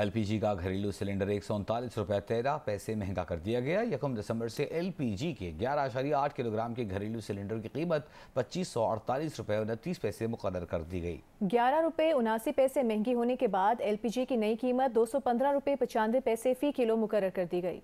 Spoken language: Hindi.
एलपीजी का घरेलू सिलेंडर एक सौ उनतालीस रुपये तेरह पैसे महंगा कर दिया गया यकम दिसंबर से एलपीजी के ग्यारह आशारी आठ किलोग्राम के घरेलू सिलेंडर की कीमत पच्चीस सौ अड़तालीस रुपये उनतीस पैसे मुकर कर दी गई ग्यारह रुपये उनासी पैसे महंगी होने के बाद एलपीजी की नई कीमत दो सौ पंद्रह रुपये पचानवे पैसे फ़ी किलो मुकर कर दी गई